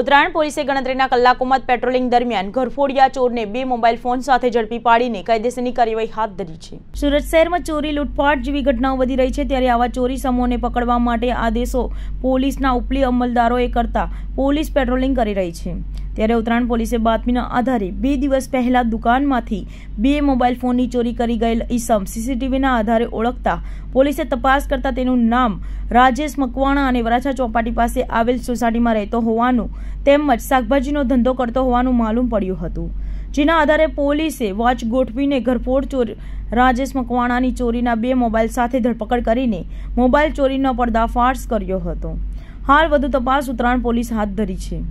ઉત્તરાયણ પોલીસે ગણતરીના કલાકોમાં પેટ્રોલિંગ દરમિયાન ઘરફોડિયા ચોરને બે મોબાઈલ ફોન સાથે ઝડપી પાડીને કાયદેસરની કાર્યવાહી હાથ ધરી છે સુરત શહેરમાં ચોરી લૂંટફાટ જેવી ઘટનાઓ વધી રહી છે ત્યારે આવા ચોરી સમૂહને પકડવા માટે આદેશો પોલીસના ઉપલી અમલદારોએ કરતા પોલીસ પેટ્રોલિંગ કરી રહી છે ત્યારે ઉત્તરાયણ પોલીસે બાતમીના આધારે બે દિવસ પહેલા દુકાનમાંથી બે મોબાઈલ ફોનની ચોરી કરી ગયેલ ઈસમ સીસીટીવીના આધારે ઓળખતા પોલીસે તપાસ કરતા તેનું નામ રાજેશ મકવાણા અને વરાછા ચોપાટી પાસે આવેલ સોસાયટીમાં રહેતો હોવાનું તેમજ શાકભાજીનો ધંધો કરતો હોવાનું માલુમ પડ્યું હતું જેના આધારે પોલીસે વોચ ગોઠવીને ઘરફોડ ચોર રાજેશ મકવાણાની ચોરીના બે મોબાઈલ સાથે ધરપકડ કરીને મોબાઈલ ચોરીનો પર્દાફાશ કર્યો હતો હાલ વધુ તપાસ ઉત્તરાયણ પોલીસ હાથ ધરી છે